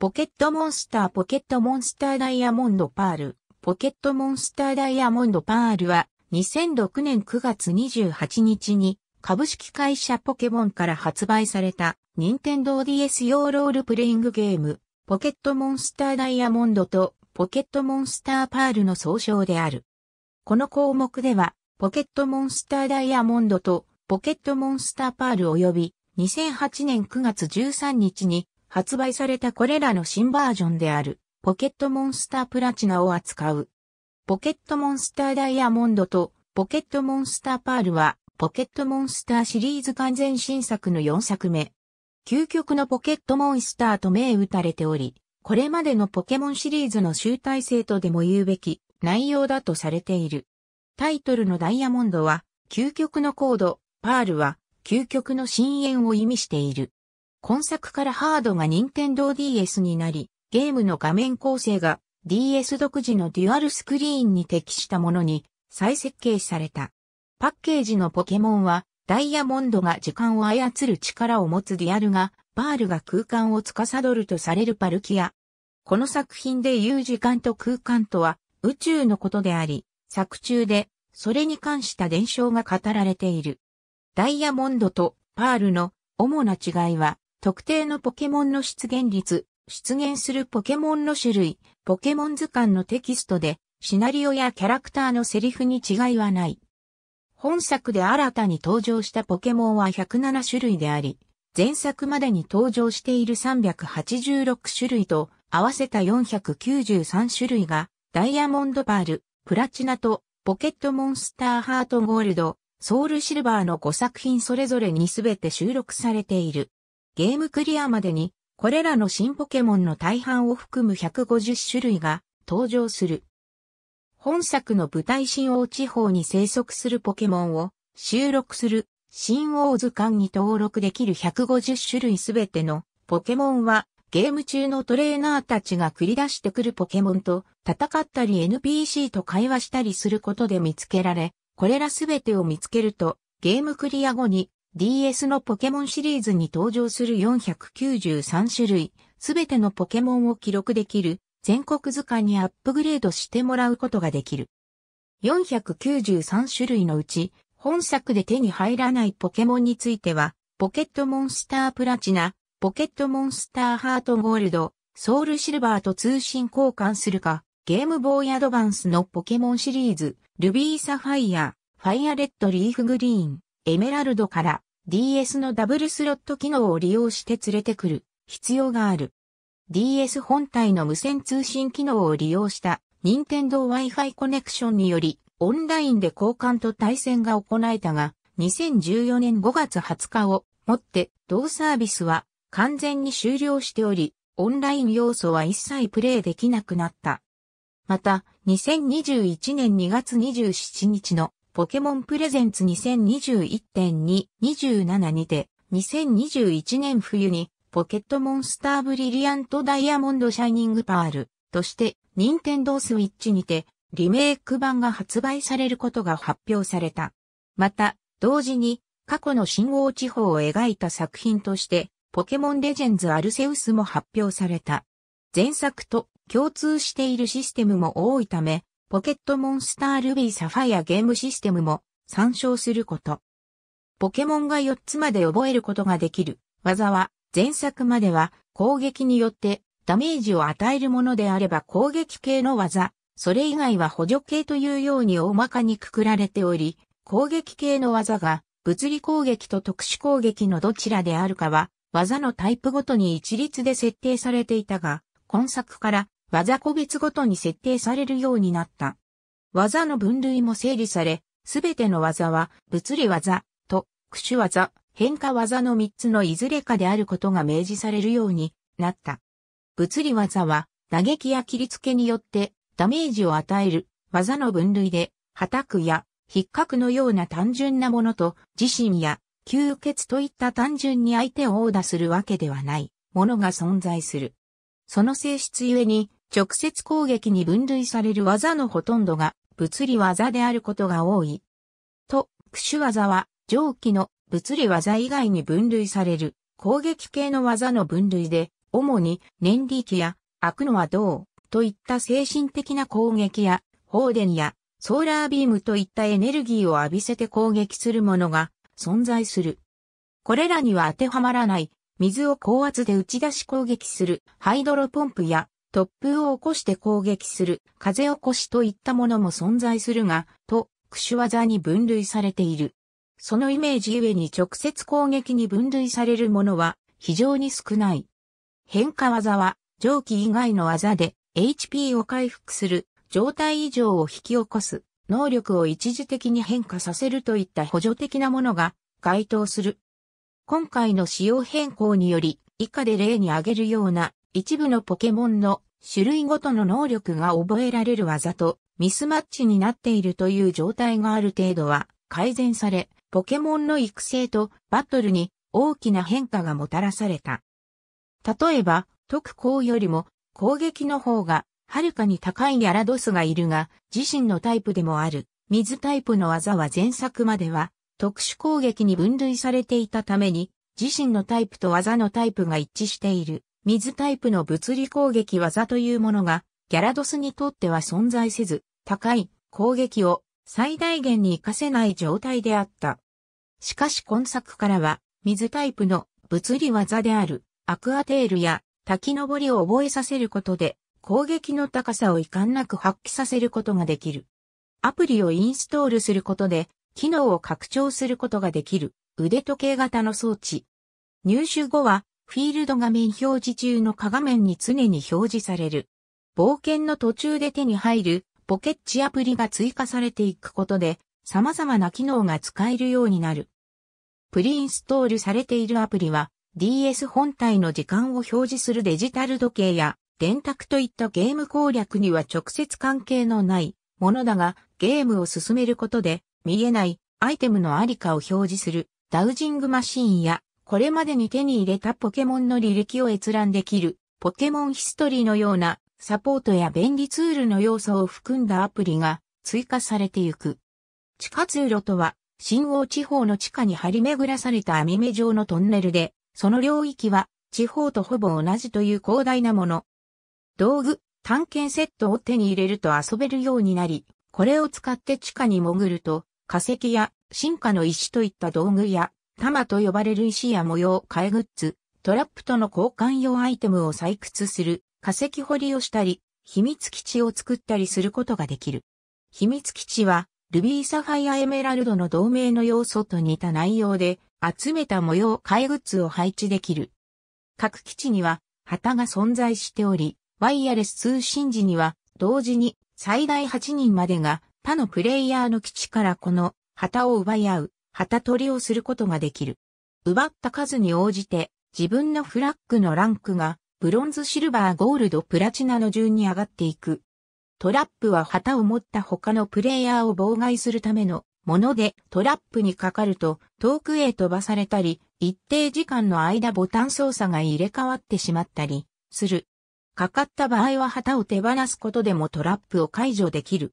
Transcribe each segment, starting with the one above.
ポケットモンスターポケットモンスターダイヤモンドパール、ポケットモンスターダイヤモンドパールは2006年9月28日に株式会社ポケモンから発売された任天堂 DS 用ロールプレイングゲームポケットモンスターダイヤモンドとポケットモンスターパールの総称である。この項目ではポケットモンスターダイヤモンドとポケットモンスターパール及び2008年9月13日に発売されたこれらの新バージョンである、ポケットモンスタープラチナを扱う。ポケットモンスターダイヤモンドとポケットモンスターパールは、ポケットモンスターシリーズ完全新作の4作目。究極のポケットモンスターと銘打たれており、これまでのポケモンシリーズの集大成とでも言うべき内容だとされている。タイトルのダイヤモンドは、究極のコード、パールは、究極の深淵を意味している。今作からハードが任天堂 DS になり、ゲームの画面構成が DS 独自のデュアルスクリーンに適したものに再設計された。パッケージのポケモンはダイヤモンドが時間を操る力を持つディアルが、パールが空間を司るとされるパルキア。この作品で言う時間と空間とは宇宙のことであり、作中でそれに関した伝承が語られている。ダイヤモンドとパールの主な違いは特定のポケモンの出現率、出現するポケモンの種類、ポケモン図鑑のテキストで、シナリオやキャラクターのセリフに違いはない。本作で新たに登場したポケモンは107種類であり、前作までに登場している386種類と合わせた493種類がダイヤモンドパール、プラチナとポケットモンスターハートゴールド、ソウルシルバーの5作品それぞれに全て収録されている。ゲームクリアまでに、これらの新ポケモンの大半を含む150種類が登場する。本作の舞台新王地方に生息するポケモンを収録する新王図鑑に登録できる150種類すべてのポケモンはゲーム中のトレーナーたちが繰り出してくるポケモンと戦ったり NPC と会話したりすることで見つけられ、これらすべてを見つけるとゲームクリア後に DS のポケモンシリーズに登場する493種類、すべてのポケモンを記録できる全国図鑑にアップグレードしてもらうことができる。493種類のうち、本作で手に入らないポケモンについては、ポケットモンスタープラチナ、ポケットモンスターハートゴールド、ソウルシルバーと通信交換するか、ゲームボーイアドバンスのポケモンシリーズ、ルビーサファイア、ファイアレッドリーフグリーン、エメラルドから DS のダブルスロット機能を利用して連れてくる必要がある。DS 本体の無線通信機能を利用した任天堂 Wi-Fi コネクションによりオンラインで交換と対戦が行えたが2014年5月20日をもって同サービスは完全に終了しておりオンライン要素は一切プレイできなくなった。また2021年2月27日のポケモンプレゼンツ2021.227にて、2021年冬に、ポケットモンスターブリリアントダイヤモンドシャイニングパールとして、ニンテンドースイッチにて、リメイク版が発売されることが発表された。また、同時に、過去の信号地方を描いた作品として、ポケモンレジェンズアルセウスも発表された。前作と共通しているシステムも多いため、ポケットモンスタールビーサファイアゲームシステムも参照すること。ポケモンが4つまで覚えることができる技は前作までは攻撃によってダメージを与えるものであれば攻撃系の技、それ以外は補助系というように大まかにくくられており、攻撃系の技が物理攻撃と特殊攻撃のどちらであるかは技のタイプごとに一律で設定されていたが、今作から技個別ごとに設定されるようになった。技の分類も整理され、すべての技は物理技と駆手技、変化技の3つのいずれかであることが明示されるようになった。物理技は打撃や切りつけによってダメージを与える技の分類で、叩くやひっかくのような単純なものと自身や吸血といった単純に相手を殴打するわけではないものが存在する。その性質ゆえに直接攻撃に分類される技のほとんどが物理技であることが多い。と、駆シ技は上記の物理技以外に分類される攻撃系の技の分類で、主に念力や悪のはどうといった精神的な攻撃や放電やソーラービームといったエネルギーを浴びせて攻撃するものが存在する。これらには当てはまらない水を高圧で打ち出し攻撃するハイドロポンプや突風を起こして攻撃する、風起こしといったものも存在するが、と、櫛技に分類されている。そのイメージゆえに直接攻撃に分類されるものは非常に少ない。変化技は蒸気以外の技で HP を回復する状態異常を引き起こす能力を一時的に変化させるといった補助的なものが該当する。今回の仕様変更により以下で例に挙げるような一部のポケモンの種類ごとの能力が覚えられる技とミスマッチになっているという状態がある程度は改善され、ポケモンの育成とバトルに大きな変化がもたらされた。例えば、特攻よりも攻撃の方がはるかに高いギャラドスがいるが、自身のタイプでもある水タイプの技は前作までは特殊攻撃に分類されていたために、自身のタイプと技のタイプが一致している。水タイプの物理攻撃技というものが、ギャラドスにとっては存在せず、高い攻撃を最大限に活かせない状態であった。しかし今作からは、水タイプの物理技であるアクアテールや滝登りを覚えさせることで、攻撃の高さを遺憾なく発揮させることができる。アプリをインストールすることで、機能を拡張することができる腕時計型の装置。入手後はフィールド画面表示中の下画面に常に表示される。冒険の途中で手に入るポケッチアプリが追加されていくことで様々な機能が使えるようになる。プリインストールされているアプリは DS 本体の時間を表示するデジタル時計や電卓といったゲーム攻略には直接関係のないものだがゲームを進めることで見えないアイテムのありかを表示するダウジングマシーンやこれまでに手に入れたポケモンの履歴を閲覧できる、ポケモンヒストリーのようなサポートや便利ツールの要素を含んだアプリが追加されていく。地下通路とは、新号地方の地下に張り巡らされた網目状のトンネルで、その領域は地方とほぼ同じという広大なもの。道具、探検セットを手に入れると遊べるようになり、これを使って地下に潜ると、化石や進化の石といった道具や玉と呼ばれる石や模様替えグッズ、トラップとの交換用アイテムを採掘する、化石掘りをしたり、秘密基地を作ったりすることができる。秘密基地は、ルビーサファイアエメラルドの同盟の要素と似た内容で、集めた模様替えグッズを配置できる。各基地には、旗が存在しており、ワイヤレス通信時には、同時に最大8人までが他のプレイヤーの基地からこの旗を奪い合う旗取りをすることができる。奪った数に応じて自分のフラッグのランクがブロンズ、シルバー、ゴールド、プラチナの順に上がっていく。トラップは旗を持った他のプレイヤーを妨害するためのものでトラップにかかると遠くへ飛ばされたり一定時間の間ボタン操作が入れ替わってしまったりする。かかった場合は旗を手放すことでもトラップを解除できる。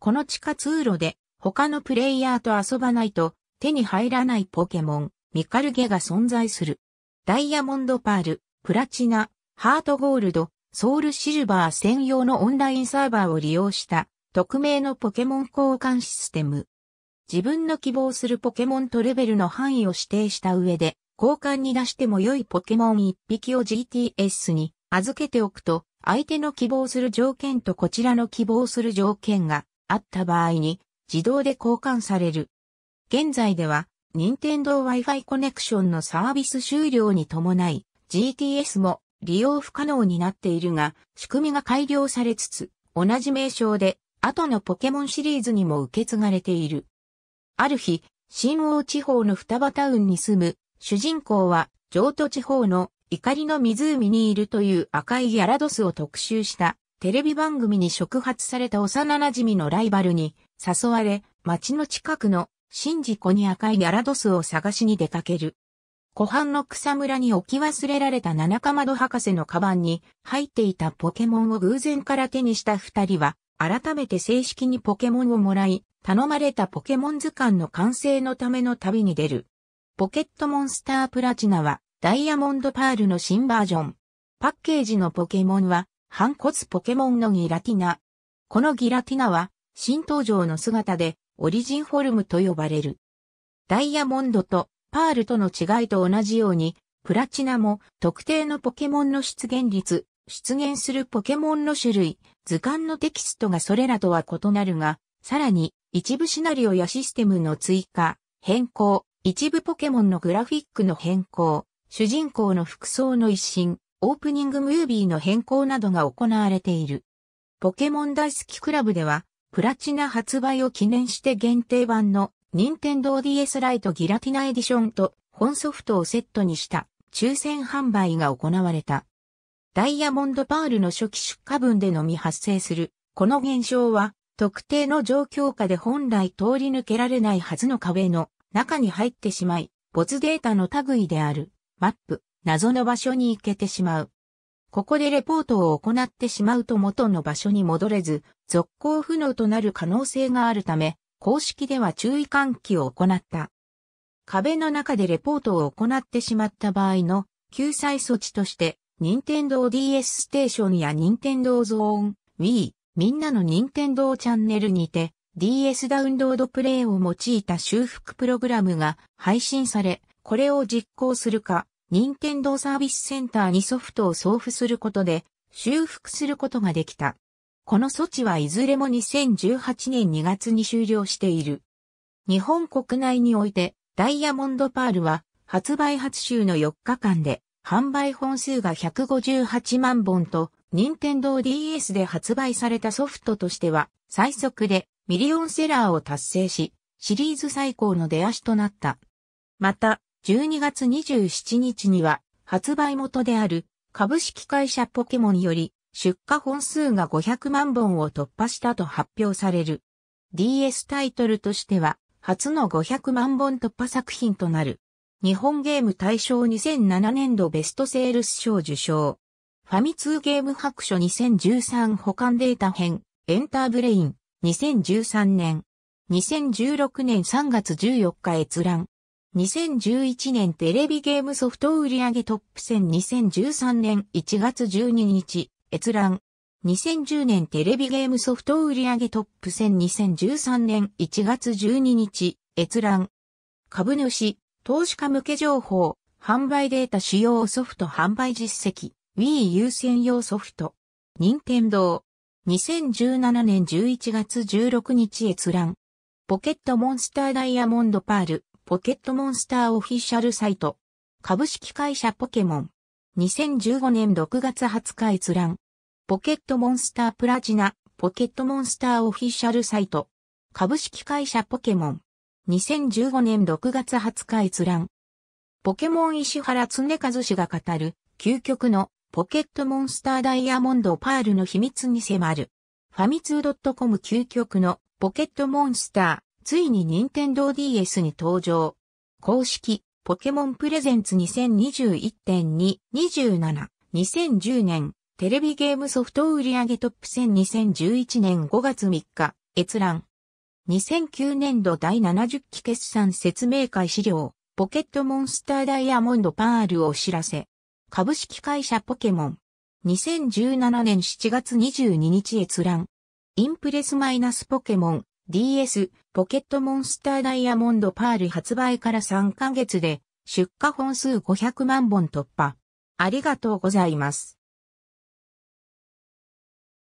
この地下通路で他のプレイヤーと遊ばないと手に入らないポケモン、ミカルゲが存在する。ダイヤモンドパール、プラチナ、ハートゴールド、ソウルシルバー専用のオンラインサーバーを利用した匿名のポケモン交換システム。自分の希望するポケモンとレベルの範囲を指定した上で、交換に出しても良いポケモン1匹を GTS に預けておくと、相手の希望する条件とこちらの希望する条件があった場合に自動で交換される。現在では、任天堂 Wi-Fi コネクションのサービス終了に伴い、GTS も利用不可能になっているが、仕組みが改良されつつ、同じ名称で、後のポケモンシリーズにも受け継がれている。ある日、新王地方の双葉タウンに住む、主人公は、上都地方の怒りの湖にいるという赤いギャラドスを特集したテレビ番組に触発された幼馴染のライバルに誘われ、街の近くのシンジコに赤いギャラドスを探しに出かける。湖畔の草むらに置き忘れられた七カマド博士のカバンに入っていたポケモンを偶然から手にした二人は、改めて正式にポケモンをもらい、頼まれたポケモン図鑑の完成のための旅に出る。ポケットモンスタープラチナは、ダイヤモンドパールの新バージョン。パッケージのポケモンは、反骨ポケモンのギラティナ。このギラティナは、新登場の姿で、オリジンフォルムと呼ばれる。ダイヤモンドとパールとの違いと同じように、プラチナも特定のポケモンの出現率、出現するポケモンの種類、図鑑のテキストがそれらとは異なるが、さらに一部シナリオやシステムの追加、変更、一部ポケモンのグラフィックの変更、主人公の服装の一新、オープニングムービーの変更などが行われている。ポケモン大好きクラブでは、プラチナ発売を記念して限定版の任天堂 DS ライトギラティナエディションと本ソフトをセットにした抽選販売が行われた。ダイヤモンドパールの初期出荷分でのみ発生する。この現象は特定の状況下で本来通り抜けられないはずの壁の中に入ってしまい、ボツデータの類であるマップ、謎の場所に行けてしまう。ここでレポートを行ってしまうと元の場所に戻れず、続行不能となる可能性があるため、公式では注意喚起を行った。壁の中でレポートを行ってしまった場合の救済措置として、任天堂 DS ステーションや任天堂ゾーン、Wii、みんなの任天堂チャンネルにて DS ダウンロードプレイを用いた修復プログラムが配信され、これを実行するか、任天堂サービスセンターにソフトを送付することで修復することができた。この措置はいずれも2018年2月に終了している。日本国内においてダイヤモンドパールは発売発週の4日間で販売本数が158万本と任天堂 DS で発売されたソフトとしては最速でミリオンセラーを達成し、シリーズ最高の出足となった。また、12月27日には発売元である株式会社ポケモンより出荷本数が500万本を突破したと発表される。DS タイトルとしては初の500万本突破作品となる。日本ゲーム大賞2007年度ベストセールス賞受賞。ファミ通ゲーム白書2013保管データ編エンターブレイン2013年。2016年3月14日閲覧。2011年テレビゲームソフト売上トップ10 2013年1月12日、閲覧。2010年テレビゲームソフト売上トップ10 2013年1月12日、閲覧。株主、投資家向け情報、販売データ使用ソフト販売実績、Wii 優先用ソフト。任天堂。2017年11月16日閲覧。ポケットモンスターダイヤモンドパール。ポケットモンスターオフィシャルサイト。株式会社ポケモン。2015年6月20日閲覧。ポケットモンスタープラチナ、ポケットモンスターオフィシャルサイト。株式会社ポケモン。2015年6月20日閲覧。ポケモン石原かず氏が語る、究極のポケットモンスターダイヤモンドパールの秘密に迫る。ファミツー .com 究極のポケットモンスター。ついに任天堂 DS に登場。公式、ポケモンプレゼンツ2021.227、2010年、テレビゲームソフト売上トップ10 2011年5月3日、閲覧。2009年度第70期決算説明会資料、ポケットモンスターダイヤモンドパールお知らせ。株式会社ポケモン。2017年7月22日閲覧。インプレスマイナスポケモン、DS、ポケットモンスターダイヤモンドパール発売から3ヶ月で出荷本数500万本突破。ありがとうございます。